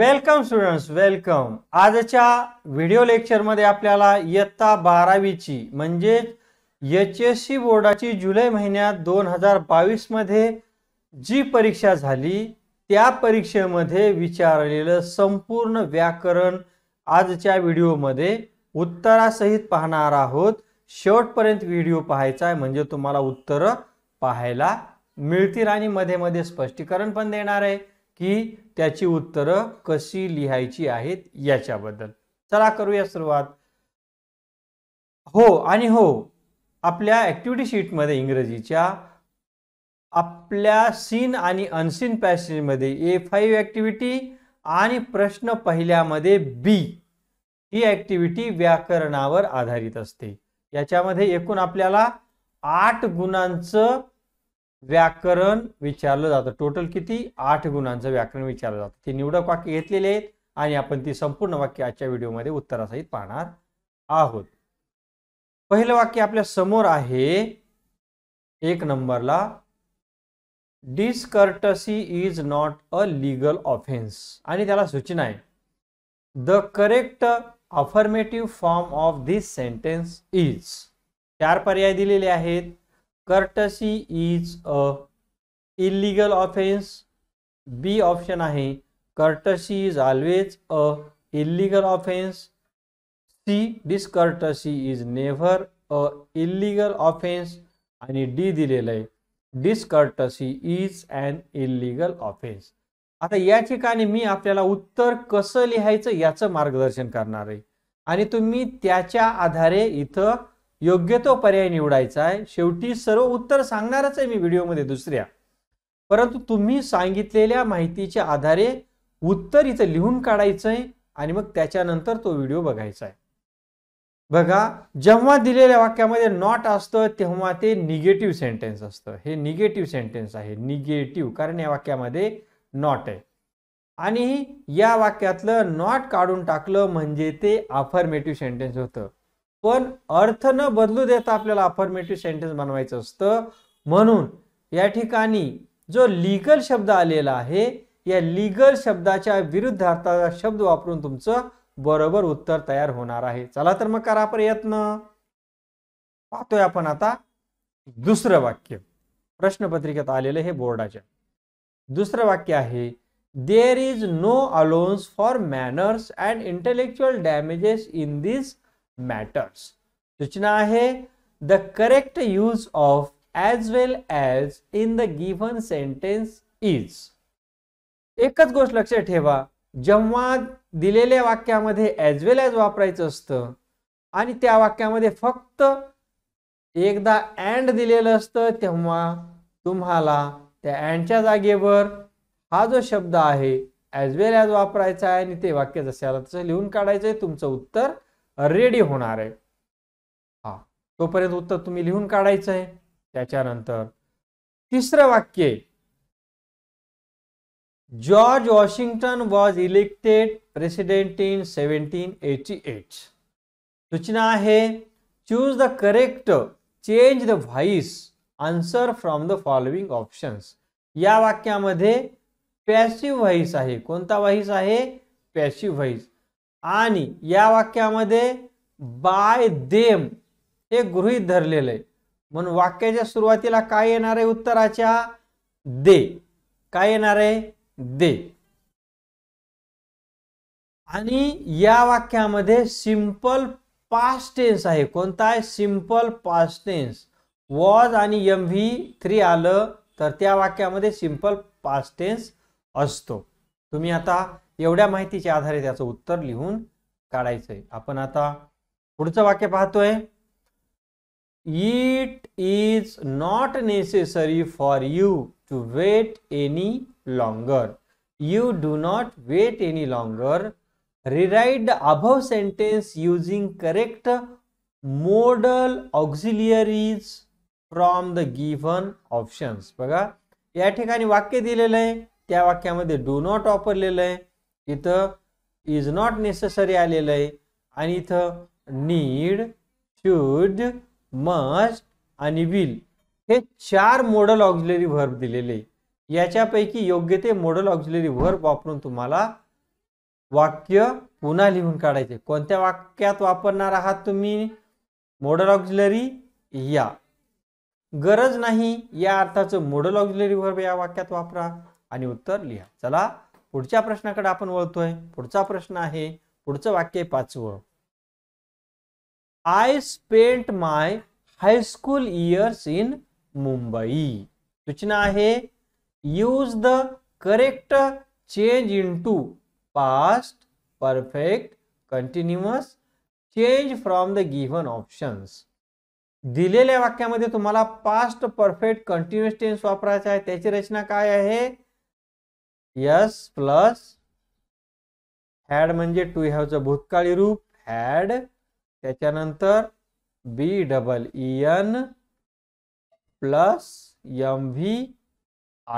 Welcome students welcome आजच्या video लेक्चरमध्ये आपल्याला इयत्ता बारावीची म्हणजेच एच एस सी बोर्डाची जुलै महिन्यात दोन हजार बावीसमध्ये जी परीक्षा झाली त्या परीक्षेमध्ये विचारलेलं संपूर्ण व्याकरण आजच्या व्हिडिओमध्ये उत्तरासहित पाहणार आहोत शेवटपर्यंत व्हिडिओ पाहायचा आहे म्हणजे तुम्हाला उत्तरं पाहायला मिळतील आणि मध्ये मध्ये स्पष्टीकरण पण देणार आहे की त्याची उत्तरं कशी लिहायची आहेत याच्याबद्दल चला करूया सुरुवात हो आणि हो आपल्या ऍक्टिव्हिटी शीटमध्ये इंग्रजीच्या आपल्या सीन आणि अनसीन पॅसेजमध्ये ए फाईव्ह ऍक्टिव्हिटी आणि प्रश्न पहिल्यामध्ये बी ही ऍक्टिव्हिटी व्याकरणावर आधारित असते याच्यामध्ये एकूण आपल्याला आठ गुणांचं व्याकरण विचारलं जातं टोटल किती आठ गुणांचं व्याकरण विचारलं जातं ते निवडक वाक्य घेतलेले आहेत आणि आपण ती संपूर्ण वाक्य आजच्या व्हिडिओमध्ये उत्तरासहित पाहणार आहोत पहिलं वाक्य आपल्या समोर आहे एक नंबरला discourtesy is not a legal offence आणि त्याला सूचना आहे the correct affirmative form of this sentence is चार पर्याय दिलेले आहेत courtesy is a illegal offence B option आहे courtesy is always a illegal offence C discourtesy is never a illegal offence आणि डी दिलेलं आहे discourtesy is an illegal offence आता या ठिकाणी मी आपल्याला उत्तर कसं लिहायचं याचं मार्गदर्शन करणार आहे आणि तुम्ही त्याच्या आधारे इथं योग्य तो पर्याय निवडायचा आहे शेवटी सर्व उत्तर सांगणारच आहे मी व्हिडिओमध्ये दुसऱ्या परंतु तुम्ही सांगितलेल्या माहितीच्या आधारे उत्तर इथं लिहून काढायचं आहे आणि मग त्याच्यानंतर तो व्हिडिओ बघायचा आहे बघा जेव्हा दिलेल्या वाक्यामध्ये नॉट असतं तेव्हा ते निगेटिव्ह सेंटेन्स असतं हे निगेटिव्ह सेंटेन्स आहे निगेटिव्ह कारण या वाक्यामध्ये नॉट आहे आणि या वाक्यातलं नॉट काढून टाकलं म्हणजे ते अफर्मेटिव्ह सेंटेन्स होतं पण अर्थ न बदलू देता आपल्याला अफर्मेटिव्ह सेंटेन्स बनवायचं असतं म्हणून या ठिकाणी जो लीगल शब्द आलेला आहे या लीगल शब्दाच्या विरुद्ध अर्थाचा शब्द वापरून तुमचं बरोबर उत्तर तयार होणार आहे चला तर मग करा प्रयत्न पाहतोय आपण आता दुसरं वाक्य प्रश्नपत्रिकेत आलेलं हे बोर्डाच्या दुसरं वाक्य आहे there is no allowance for manners and intellectual damages in this matters सूचना आहे the correct use of as well as in the given sentence is एकच गोष्ट लक्षात ठेवा जेव्हा दिलेल्या वाक्यामध्ये ॲज वेल ॲज वापरायचं असतं आणि त्या वाक्यामध्ये फक्त एकदा अँड दिलेलं असतं तेव्हा तुम्हाला त्या अँडच्या जागेवर हा जो शब्द आहे ॲज वेल ॲज वापरायचा आहे आणि ते वाक्य जसे आला तसं लिहून काढायचं आहे तुमचं उत्तर रेडी होणार आहे हा तोपर्यंत उत्तर तुम्ही लिहून काढायचं आहे त्याच्यानंतर तिसरं वाक्य George Washington was elected president in seventeen eighty eight सूचना आहे choose the correct change the voice answer from the following options या वाक्यामध्ये पॅसिव्ह व्हॉइस आहे कोणता व्हॉइस आहे पॅसिव्ह व्हॉइस आणि या वाक्यामध्ये बाय देम हे गृहीत धरलेलं आहे म्हणून वाक्याच्या सुरुवातीला काय येणार आहे उत्तराच्या दे काय येणार आहे दे आणि या वाक्यामध्ये सिंपल पास्ट टेन्स आहे कोणता आहे सिंपल पास्ट वॉज आणि एम व्ही थ्री आलं तर त्या वाक्यामध्ये सिंपल पास्ट असतो तुम्ही आता एवढ्या माहितीच्या आधारे त्याचं उत्तर लिहून काढायचंय आपण आता पुढचं वाक्य पाहतोय it is not necessary for you to wait any longer you do not wait any longer rewrite above sentence using correct modal auxiliaries from the given options बघा या ठिकाणी वाक्य दिलेलं आहे त्या वाक्यामध्ये डू नॉट वापरलेलं आहे इथं इज नॉट नेसेसरी आलेलं आहे आणि इथं नीड शुड मस्ट आणि विल हे चार मॉडल ऑक्झिलरी व्हर्ब दिलेले याच्यापैकी योग्य ते मोडल ऑक्झिलरी व्हर्ब वापरून तुम्हाला वाक्य पुन्हा लिहून काढायचे कोणत्या वाक्यात वापरणार आहात तुम्ही मॉडल ऑक्झिलरी या गरज नाही या अर्थाचं मॉडल ऑक्झिलरी व्हर्ब या वाक्यात वापरा आणि उत्तर लिहा चला पुढच्या प्रश्नाकडे आपण वळतोय पुढचा प्रश्न आहे पुढचं वाक्य पाचवं I spent my high school years in Mumbai सूचना आहे use the correct change into past perfect continuous change from the given options दिलेल्या वाक्यामध्ये तुम्हाला पास्ट परफेक्ट कंटिन्युअस टेन्स वापरायचा आहे त्याची रचना काय आहे यस प्लस हॅड म्हणजे टू हॅवचं भूतकाळी रूप हॅड त्याच्यानंतर B double N plus M V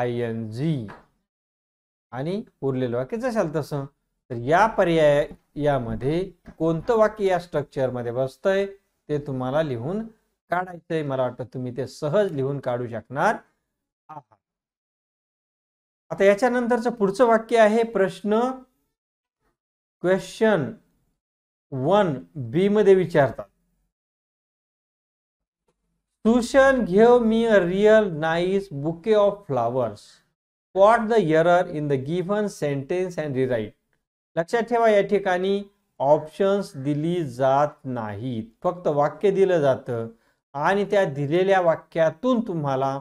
I N G आणि उरलेलं वाक्य जशाल तसं तर या पर्याय यामध्ये कोणतं वाक्य या स्ट्रक्चरमध्ये बसतंय ते तुम्हाला लिहून काढायचंय मला वाटतं तुम्ही ते सहज लिहून काढू शकणार आहात आता याच्यानंतरचं पुढचं वाक्य आहे प्रश्न क्वेश्चन वन बी मध्ये विचारतात Susan gave me a real nice bouquet of flowers what the error in the given sentence and rewrite लक्षात ठेवा या ठिकाणी ऑप्शन्स दिली जात नाहीत फक्त वाक्य दिलं जातं आणि त्या दिलेल्या वाक्यातून तुम्हाला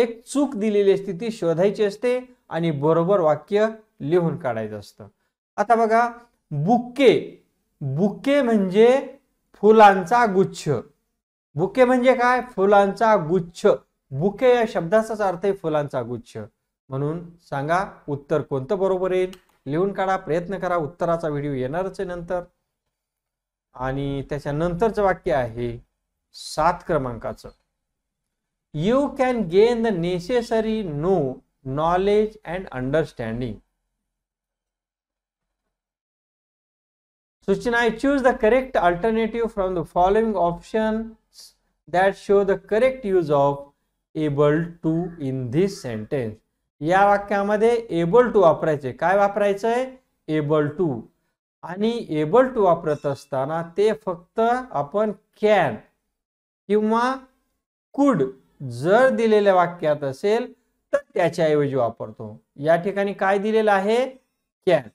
एक चूक दिलेली असते ती शोधायची असते आणि बरोबर वाक्य लिहून काढायचं असतं आता बघा बुके बुके म्हणजे फुलांचा गुच्छ बुके म्हणजे काय फुलांचा गुच्छ बुके या शब्दाचाच अर्थ आहे फुलांचा गुच्छ म्हणून सांगा उत्तर कोणतं बरोबर येईल लिहून काढा प्रयत्न करा उत्तराचा व्हिडिओ येणारच आहे नंतर आणि त्याच्यानंतरचं वाक्य आहे सात क्रमांकाचं you can gain the necessary no knowledge and understanding. Suchina, choose the correct alternative from the following options that show the correct use of able to in this sentence. या वाक्यामध्ये एबल टू वापरायचे काय वापरायचं आहे able to आणि able to वापरत असताना ते फक्त आपण कॅन किंवा कुड जर दिलेल्या वाक्यात असेल तर त्याच्याऐवजी वापरतो या ठिकाणी काय दिलेलं आहे कॅन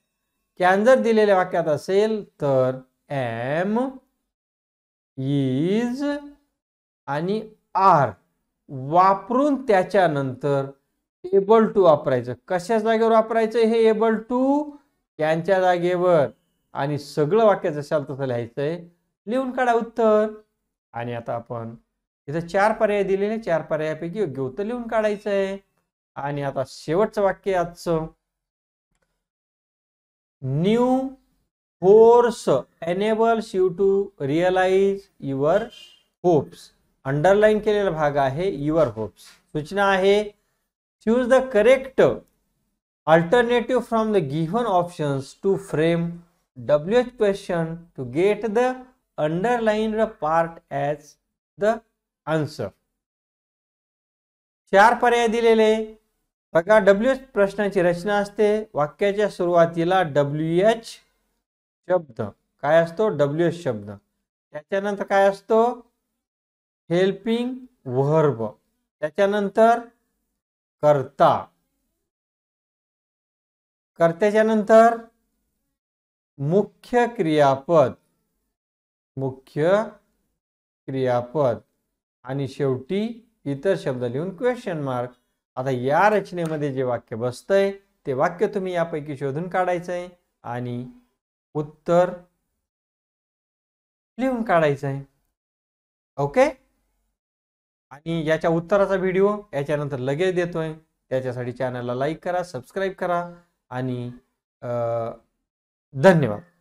कॅन जर दिलेल्या वाक्यात असेल तर एम इज आणि आर वापरून त्याच्यानंतर एबल टू वापरायचं कशा जागेवर वापरायचं हे एबल टू त्यांच्या जागेवर आणि सगळं वाक्य जशाल तसं लिहायचंय लिहून काढा उत्तर आणि आता आपण इथं चार पर्याय दिलेले चार पर्यायापैकी योग्य उत्तर लिहून काढायचं आहे आता शेवटचं वाक्य आज new force enables you to realise your hopes underline के भाग है युअर होप्स सूचना है choose the correct alternative from the given options to frame W H question to get the underline part as the answer चार पर्याय दिलेले बघा W H प्रश्नाची रचना असते वाक्याच्या सुरुवातीला डब्ल्यू एच शब्द काय असतो डब्ल्यू एच शब्द त्याच्यानंतर काय असतो हेल्पिंग व्हर्ब त्याच्यानंतर करता करत्याच्या नंतर मुख्य क्रियापद मुख्य क्रियापद आणि शेवटी इतर शब्द लिहून क्वेश्चन मार्क आता या रचनेमध्ये जे वाक्य बसतंय ते वाक्य तुम्ही यापैकी शोधून काढायचं आहे आणि उत्तर लिहून काढायचं आहे ओके आणि याच्या उत्तराचा व्हिडिओ याच्यानंतर लगेच देतोय त्याच्यासाठी चॅनलला लाईक करा सबस्क्राईब करा आणि धन्यवाद